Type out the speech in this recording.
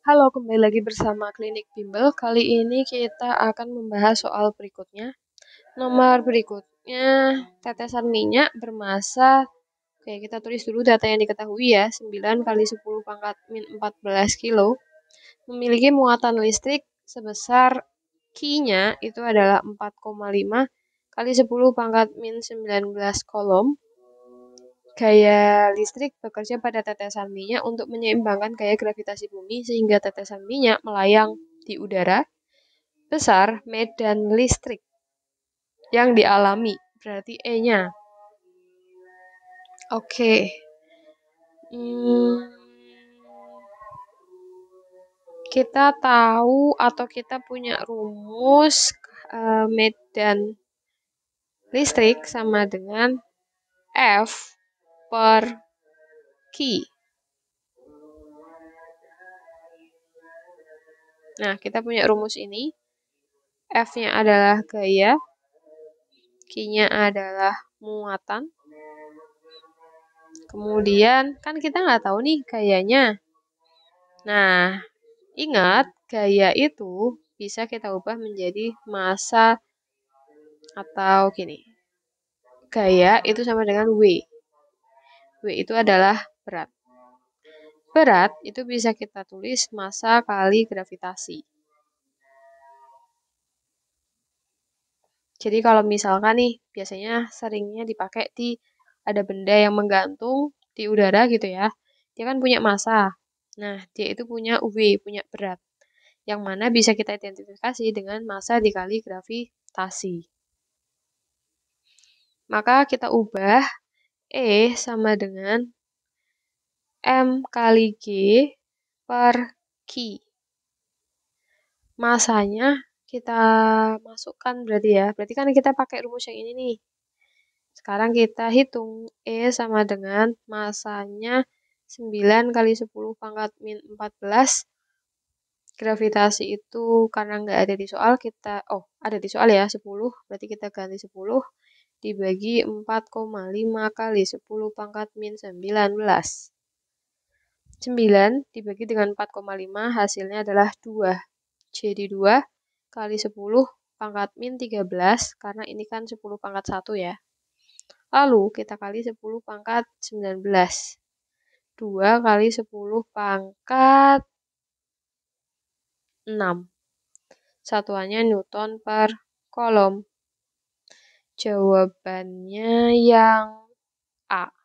Halo, kembali lagi bersama Klinik Bimbel. Kali ini kita akan membahas soal berikutnya. Nomor berikutnya, tetesan minyak bermasa. Oke, kita tulis dulu data yang diketahui ya. 9 kali 10 pangkat min 14 kilo. Memiliki muatan listrik sebesar Q-nya itu adalah 4,5 kali 10 pangkat min 19 kolom. Gaya listrik bekerja pada tetesan minyak untuk menyeimbangkan gaya gravitasi bumi sehingga tetesan minyak melayang di udara besar medan listrik yang dialami berarti E-nya. Oke. Okay. Hmm kita tahu atau kita punya rumus uh, medan listrik sama dengan F pergi. Nah, kita punya rumus ini. F-nya adalah gaya, Q-nya adalah muatan. Kemudian, kan kita nggak tahu nih gayanya. Nah, ingat, gaya itu bisa kita ubah menjadi massa atau gini. Gaya itu sama dengan W. W itu adalah berat. Berat itu bisa kita tulis massa kali gravitasi. Jadi kalau misalkan nih, biasanya seringnya dipakai di ada benda yang menggantung di udara gitu ya. Dia kan punya massa. Nah, dia itu punya W, punya berat. Yang mana bisa kita identifikasi dengan massa dikali gravitasi. Maka kita ubah E sama dengan M kali G per Q. Masanya kita masukkan berarti ya. Berarti kan kita pakai rumus yang ini nih. Sekarang kita hitung E sama dengan masanya 9 kali 10 pangkat min 14. Gravitasi itu karena nggak ada di soal kita, oh ada di soal ya 10, berarti kita ganti 10 dibagi 4,5 kali 10 pangkat min 19. 9 dibagi dengan 4,5 hasilnya adalah 2. Jadi 2 kali 10 pangkat min 13 karena ini kan 10 pangkat 1 ya. Lalu kita kali 10 pangkat 19. 2 kali 10 pangkat 6. Satuannya Newton per kolom. Jawabannya yang A.